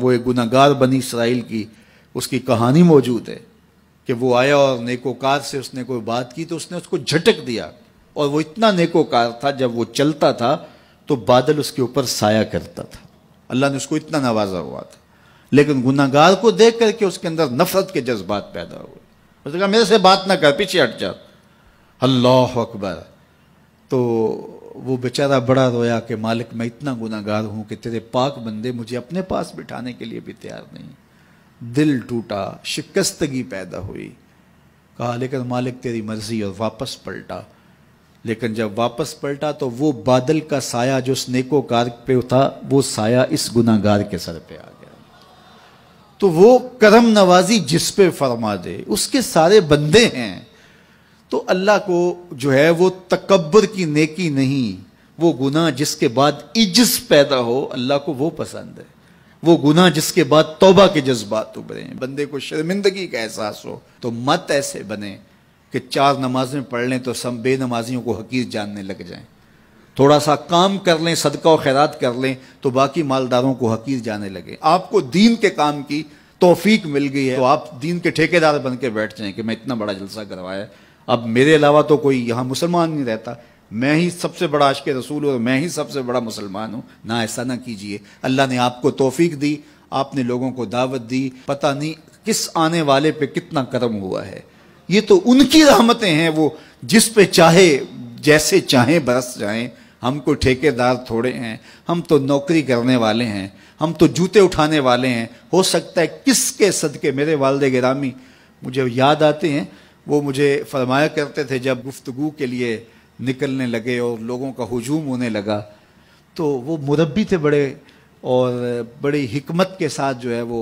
वो एक गुनागार बनी इसराइल की उसकी कहानी मौजूद है कि वो आया और नेकोकार से उसने कोई बात की तो उसने उसको झटक दिया और वो इतना नेकोकार था जब वो चलता था तो बादल उसके ऊपर साया करता था अल्लाह ने उसको इतना नवाजा हुआ था लेकिन गुनागार को देख करके उसके अंदर नफरत के जज्बात पैदा हुए उसने कहा मेरे से बात ना कर पीछे हट जा अल्लाह अकबर तो वो बेचारा बड़ा रोया कि मालिक मैं इतना गुनागार हूँ कि तेरे पाक बंदे मुझे अपने पास बिठाने के लिए भी तैयार नहीं दिल टूटा शिकस्तगी पैदा हुई कहा लेकिन मालिक तेरी मर्जी और वापस पलटा लेकिन जब वापस पलटा तो वो बादल का साया जो स्नेको कार पे था वो साया इस गुनागार के सर पे आ गया तो वो करम नवाजी जिस पे फरमा दे उसके सारे बंदे हैं तो अल्लाह को जो है वो तकबर की नेकी नहीं वो गुना जिसके बाद इज्जत पैदा हो अल्लाह को वो पसंद है वो गुना जिसके बाद तोबा के जज्बात उभरे बंदे को शर्मिंदगी का एहसास हो तो मत ऐसे बने कि चार नमाजें पढ़ लें तो सब बेनमाजियों को हकीर जानने लग जाएं थोड़ा सा काम कर लें सदका और खैरात कर लें तो बाकी मालदारों को हकीर जाने लगे आपको दीन के काम की तोफीक मिल गई है तो आप दीन के ठेकेदार बन के बैठ जाए कि मैं इतना बड़ा जलसा करवाया अब मेरे अलावा तो कोई यहाँ मुसलमान नहीं रहता मैं ही सबसे बड़ा आश के रसूल हूँ मैं ही सबसे बड़ा मुसलमान हूँ ना ऐसा ना कीजिए अल्लाह ने आपको तोफीक दी आपने लोगों को दावत दी पता नहीं किस आने वाले पे कितना कर्म हुआ है ये तो उनकी रहमतें हैं वो जिस पे चाहे जैसे चाहें बरस जाएं हमको तो ठेकेदार थोड़े हैं हम तो नौकरी करने वाले हैं हम तो जूते उठाने वाले हैं हो सकता है किसके सदके मेरे वालदे गिरामी मुझे याद आते हैं वो मुझे फरमाया करते थे जब गुफ्तु के लिए निकलने लगे और लोगों का हजूम होने लगा तो वो मुरबी थे बड़े और बड़ी हमत के साथ जो है वो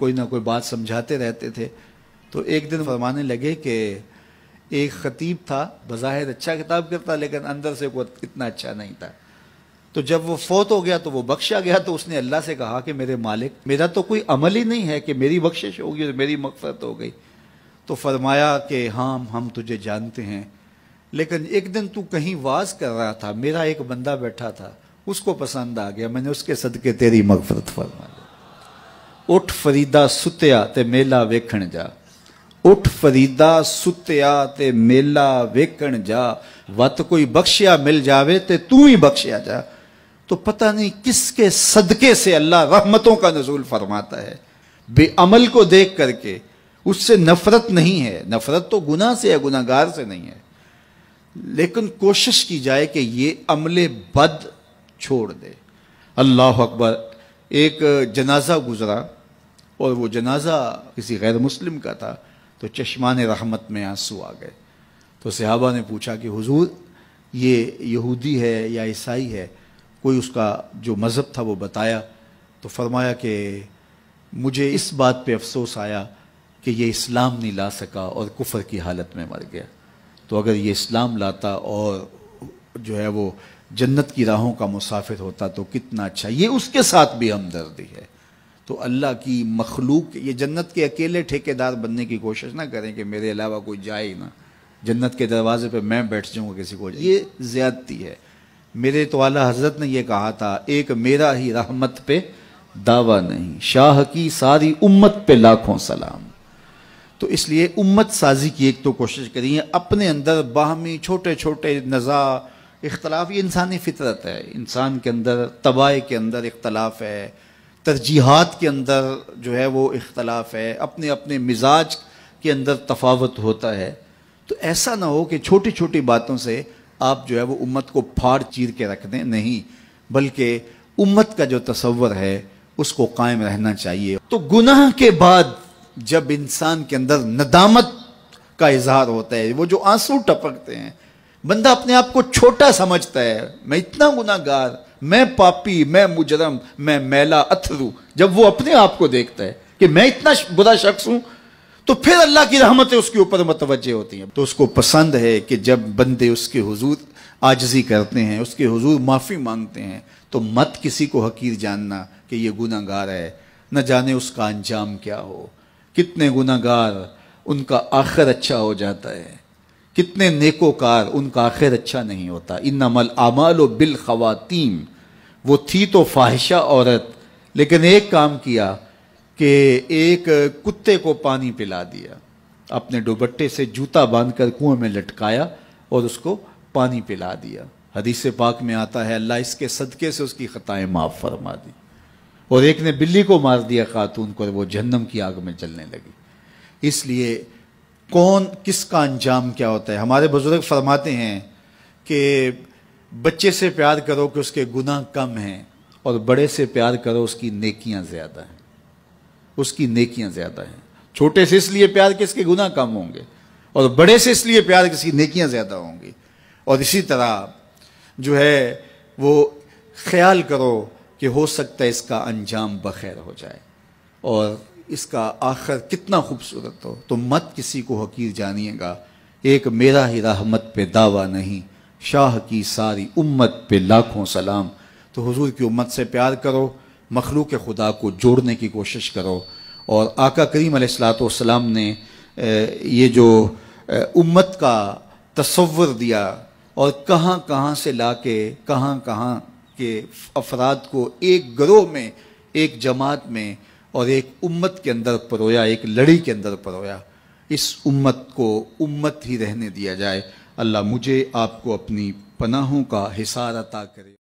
कोई ना कोई बात समझाते रहते थे तो एक दिन फरमाने लगे कि एक ख़तीब था बज़ाहिर अच्छा किताब करता लेकिन अंदर से वो इतना अच्छा नहीं था तो जब वो फ़ोत हो गया तो वो बख्शा गया तो उसने अल्लाह से कहा कि मेरे मालिक मेरा तो कोई अमल ही नहीं है कि मेरी बख्शिश होगी और मेरी मकफरत हो गई तो फरमाया कि हाँ हम तुझे जानते हैं लेकिन एक दिन तू कहीं वाज कर रहा था मेरा एक बंदा बैठा था उसको पसंद आ गया मैंने उसके सदके तेरी मगफरत फरमा उठ फरीदा सुत्या ते मेला वेखण जा उठ फरीदा सुत्या ते मेला वेखण जा वत कोई बख्शिया मिल जावे ते तू ही बख्शिया जा तो पता नहीं किसके सदके से अल्लाह रहमतों का नजूल फरमाता है बेअमल को देख करके उससे नफरत नहीं है नफरत तो गुना से है गुनागार से नहीं है लेकिन कोशिश की जाए कि ये अमले बद छोड़ दे अल्लाह अकबर एक जनाजा गुजरा और वो जनाजा किसी गैर मुस्लिम का था तो चश्मान रहमत में आंसू आ गए तो सिहाबा ने पूछा कि हुजूर ये यहूदी है या ईसाई है कोई उसका जो मज़हब था वो बताया तो फरमाया कि मुझे इस बात पे अफसोस आया कि ये इस्लाम नहीं ला सका और कुफर की हालत में मर गया तो अगर ये इस्लाम लाता और जो है वो जन्नत की राहों का मुसाफिर होता तो कितना अच्छा ये उसके साथ भी हमदर्दी है तो अल्लाह की मखलूक ये जन्नत के अकेले ठेकेदार बनने की कोशिश ना करें कि मेरे अलावा कोई जाए ही ना जन्नत के दरवाजे पे मैं बैठ जाऊँगा किसी को ये ज़्यादती है मेरे तो आला हजरत ने यह कहा था एक मेरा ही रहमत पे दावा नहीं शाह की सारी उम्मत पे लाखों सलाम तो इसलिए उम्मत साजी की एक तो कोशिश करी है अपने अंदर बाहमी छोटे छोटे नज़ा इख्तलाफ ये इंसानी फितरत है इंसान के अंदर तबाह के अंदर इख्तलाफ है तरजीहत के अंदर जो है वो इख्तलाफ है अपने अपने मिजाज के अंदर तफावत होता है तो ऐसा ना हो कि छोटी छोटी बातों से आप जो है वो उम्मत को फाड़ चीर के रख दें नहीं बल्कि उम्मत का जो तस्वर है उसको कायम रहना चाहिए तो गुनाह के बाद जब इंसान के अंदर नदामत का इजहार होता है वो जो आंसू टपकते हैं बंदा अपने आप को छोटा समझता है मैं इतना गुनागार मैं पापी मैं मुजरम मैं मैला अथरू जब वो अपने आप को देखता है कि मैं इतना बुरा शख्स हूं तो फिर अल्लाह की रहमतें उसके ऊपर मतवजह होती हैं तो उसको पसंद है कि जब बंदे उसके हुजूर आजजी करते हैं उसके हुजूर माफ़ी मांगते हैं तो मत किसी को हकीर जानना कि ये गुनागार है न जाने उसका अंजाम क्या हो कितने गुनागार उनका आखिर अच्छा हो जाता है कितने नेकोकार उनका आखिर अच्छा नहीं होता इन अमल अमाल बिल खवातीम वो थी तो फाहिशा औरत लेकिन एक काम किया कि एक कुत्ते को पानी पिला दिया अपने दुबट्टे से जूता बांधकर कुएं में लटकाया और उसको पानी पिला दिया हदीस पाक में आता है अल्लाह इसके सदके से उसकी खतएं माफ़ फरमा दी और एक ने बिल्ली को मार दिया खातून को वो जन्नम की आग में जलने लगी इसलिए कौन किसका अंजाम क्या होता है हमारे बुज़ुर्ग फरमाते हैं कि बच्चे से प्यार करो कि उसके गुनाह कम हैं और बड़े से प्यार करो उसकी नेकियां ज़्यादा हैं उसकी नेकियां ज़्यादा हैं छोटे से इसलिए प्यार कि इसके गुनाह कम होंगे और बड़े से इसलिए प्यार कि इसकी नेकियां ज़्यादा होंगी और इसी तरह जो है वो ख्याल करो कि हो सकता है इसका अंजाम बखैर हो जाए और इसका आखिर कितना खूबसूरत हो तो मत किसी को हकीर जानिएगा एक मेरा ही रहमत पे दावा नहीं शाह की सारी उम्मत पे लाखों सलाम तो हुजूर की उम्मत से प्यार करो मखलूक खुदा को जोड़ने की कोशिश करो और आका करीम सलाम ने ये जो उम्मत का तस्वर दिया और कहाँ कहाँ से ला के कहाँ कहाँ के अफराद को एक ग्रोह में एक जमात में और एक उम्मत के अंदर परोया एक लड़ी के अंदर परोया इस उम्मत को उम्मत ही रहने दिया जाए अल्लाह मुझे आपको अपनी पनाहों का हिसार अता करे